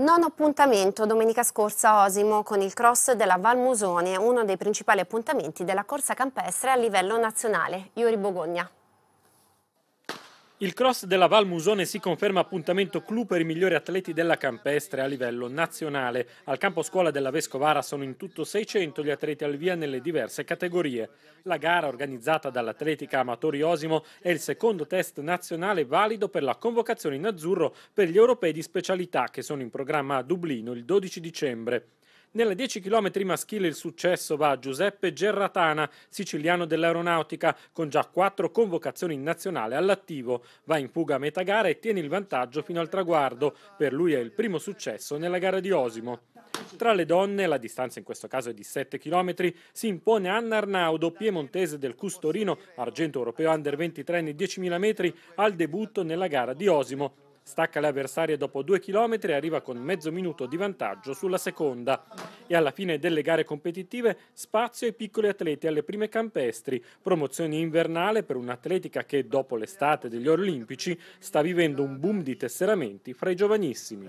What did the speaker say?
Non appuntamento domenica scorsa a Osimo con il cross della Val Musone, uno dei principali appuntamenti della corsa campestre a livello nazionale. Iori Bogogna. Il cross della Val Musone si conferma appuntamento clou per i migliori atleti della campestre a livello nazionale. Al campo scuola della Vescovara sono in tutto 600 gli atleti al via nelle diverse categorie. La gara organizzata dall'Atletica Amatori Osimo è il secondo test nazionale valido per la convocazione in azzurro per gli europei di specialità che sono in programma a Dublino il 12 dicembre. Nelle 10 km maschile il successo va a Giuseppe Gerratana, siciliano dell'aeronautica, con già quattro convocazioni in nazionale all'attivo. Va in fuga a metà gara e tiene il vantaggio fino al traguardo. Per lui è il primo successo nella gara di Osimo. Tra le donne, la distanza in questo caso è di 7 km, si impone Anna Arnaudo, piemontese del Custorino, argento europeo under 23 nei 10.000 metri, al debutto nella gara di Osimo. Stacca le avversarie dopo due chilometri e arriva con mezzo minuto di vantaggio sulla seconda. E alla fine delle gare competitive spazio ai piccoli atleti alle prime campestri, promozione invernale per un'atletica che dopo l'estate degli Olimpici sta vivendo un boom di tesseramenti fra i giovanissimi.